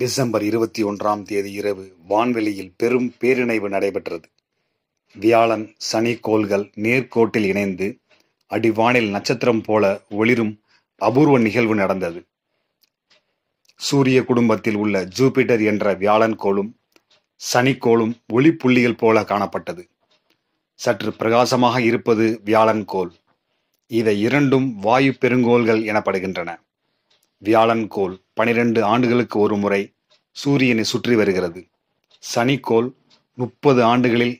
December இருபத்தி ஒன்றாம் தேதி இரவு வான்வெளியில் பெரும் பேரிணைவு நடைபெற்றது வியாழன் சனி கோள்கள் நேர்கோட்டில் இணைந்து அடிவானில் நட்சத்திரம் போல ஒளிரும் அபூர்வ நிகழ்வு நடந்தது சூரிய குடும்பத்தில் உள்ள ஜூபிட்டர் என்ற வியாழன் கோளும் சனிக்கோளும் ஒளி புள்ளிகள் போல காணப்பட்டது சற்று பிரகாசமாக இருப்பது வியாழன் கோள் இவை இரண்டும் வாயு பெருங்கோள்கள் எனப்படுகின்றன வியாழன் கோள் பனிரெண்டு ஆண்டுகளுக்கு ஒரு முறை சூரியனை சுற்றி வருகிறது சனிக்கோள் முப்பது ஆண்டுகளில்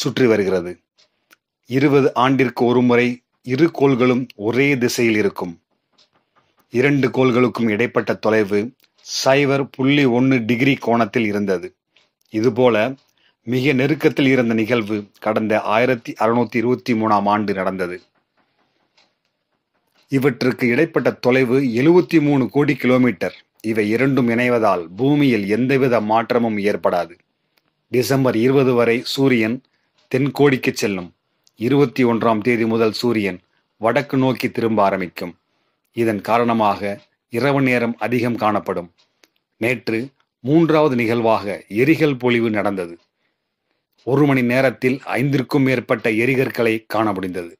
சுற்றி வருகிறது இருபது ஆண்டிற்கு ஒரு முறை இரு கோள்களும் ஒரே திசையில் இருக்கும் இரண்டு கோள்களுக்கும் இடைப்பட்ட தொலைவு சைவர் புள்ளி ஒன்று டிகிரி கோணத்தில் இருந்தது இதுபோல மிக நெருக்கத்தில் இருந்த நிகழ்வு கடந்த ஆயிரத்தி அறுநூத்தி இருபத்தி மூணாம் ஆண்டு நடந்தது இவற்றுக்கு இடைப்பட்ட தொலைவு எழுபத்தி மூணு கோடி கிலோமீட்டர் இவை இரண்டும் இணைவதால் பூமியில் எந்தவித மாற்றமும் ஏற்படாது டிசம்பர் இருபது வரை சூரியன் தென்கோடிக்கு செல்லும் இருபத்தி ஒன்றாம் தேதி முதல் சூரியன் வடக்கு நோக்கி திரும்ப ஆரம்பிக்கும் இதன் காரணமாக இரவு நேரம் அதிகம் காணப்படும் நேற்று மூன்றாவது நிகழ்வாக எரிகல் பொழிவு நடந்தது ஒரு மணி நேரத்தில் ஐந்திற்கும் மேற்பட்ட எரிகற்களை காண முடிந்தது